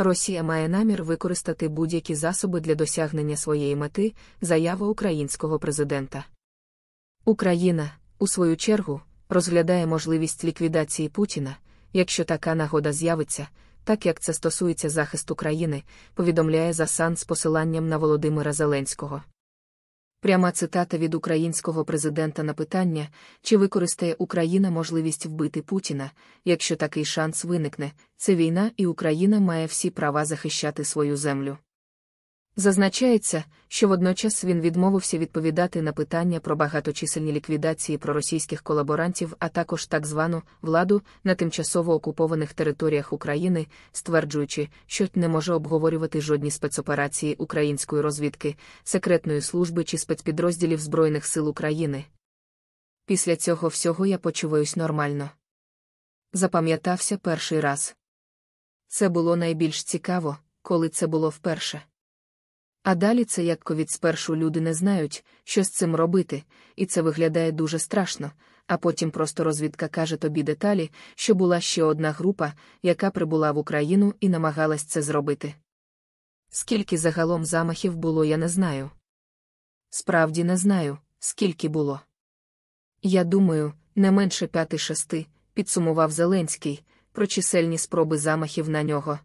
Росія має намір використати будь-які засоби для досягнення своєї мети, заява українського президента. Україна, у свою чергу, розглядає можливість ліквідації Путіна, якщо така нагода з'явиться, так як це стосується захисту країни, повідомляє Засан з посиланням на Володимира Зеленського. Пряма цитата від українського президента на питання, чи використає Україна можливість вбити Путіна, якщо такий шанс виникне, це війна, і Україна має всі права захищати свою землю. Зазначається, що водночас він відмовився відповідати на питання про багаточисельні ліквідації проросійських колаборантів, а також так звану владу на тимчасово окупованих територіях України, стверджуючи, що не може обговорювати жодні спецоперації української розвідки, секретної служби чи спецпідрозділів Збройних сил України. Після цього всього я почуваюсь нормально. Запам'ятався перший раз. Це було найбільш цікаво, коли це було вперше. А далі це як ковід спершу люди не знають, що з цим робити, і це виглядає дуже страшно, а потім просто розвідка каже тобі деталі, що була ще одна група, яка прибула в Україну і намагалась це зробити. Скільки загалом замахів було, я не знаю. Справді не знаю, скільки було. Я думаю, не менше п'яти шести, підсумував Зеленський, про чисельні спроби замахів на нього.